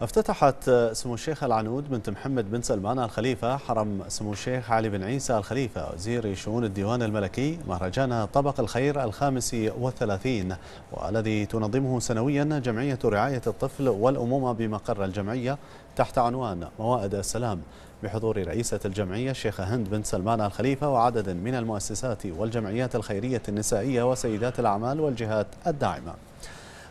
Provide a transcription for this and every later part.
افتتحت سمو الشيخ العنود بنت محمد بن سلمان الخليفة حرم سمو الشيخ علي بن عيسى الخليفة وزير شؤون الديوان الملكي مهرجان طبق الخير الخامس والثلاثين والذي تنظمه سنويا جمعية رعاية الطفل والأمومة بمقر الجمعية تحت عنوان موائد السلام بحضور رئيسة الجمعية الشيخة هند بن سلمان الخليفة وعدد من المؤسسات والجمعيات الخيرية النسائية وسيدات الأعمال والجهات الداعمة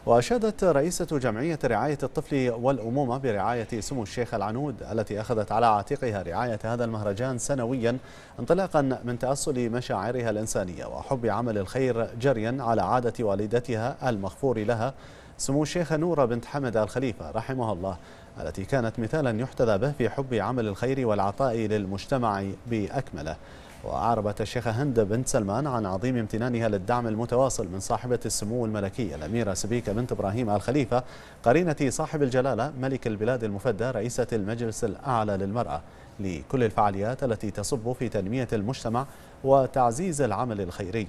وأشادت رئيسة جمعية رعاية الطفل والأمومة برعاية سمو الشيخ العنود التي أخذت على عاتقها رعاية هذا المهرجان سنويا انطلاقا من تأصل مشاعرها الإنسانية وحب عمل الخير جريا على عادة والدتها المغفور لها سمو الشيخة نورة بنت حمد الخليفة رحمها الله التي كانت مثالا يحتذى به في حب عمل الخير والعطاء للمجتمع بأكمله وأعربت الشيخة هند بنت سلمان عن عظيم امتنانها للدعم المتواصل من صاحبة السمو الملكي الأميرة سبيكة بنت إبراهيم الخليفة قرينة صاحب الجلالة ملك البلاد المفدى رئيسة المجلس الأعلى للمرأة لكل الفعاليات التي تصب في تنمية المجتمع وتعزيز العمل الخيري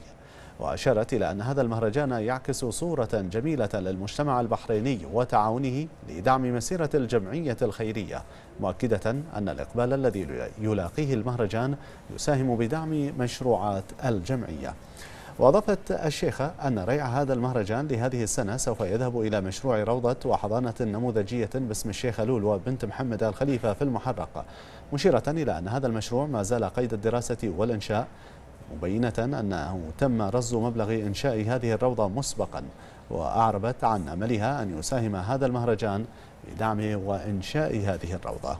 وأشارت إلى أن هذا المهرجان يعكس صورة جميلة للمجتمع البحريني وتعاونه لدعم مسيرة الجمعية الخيرية مؤكدة أن الإقبال الذي يلاقيه المهرجان يساهم بدعم مشروعات الجمعية وأضافت الشيخة أن ريع هذا المهرجان لهذه السنة سوف يذهب إلى مشروع روضة وحضانة نموذجية باسم الشيخة لولو بنت محمد الخليفة في المحرقة مشيرة إلى أن هذا المشروع ما زال قيد الدراسة والإنشاء مبينة أنه تم رصد مبلغ إنشاء هذه الروضة مسبقا وأعربت عن أملها أن يساهم هذا المهرجان بدعم وإنشاء هذه الروضة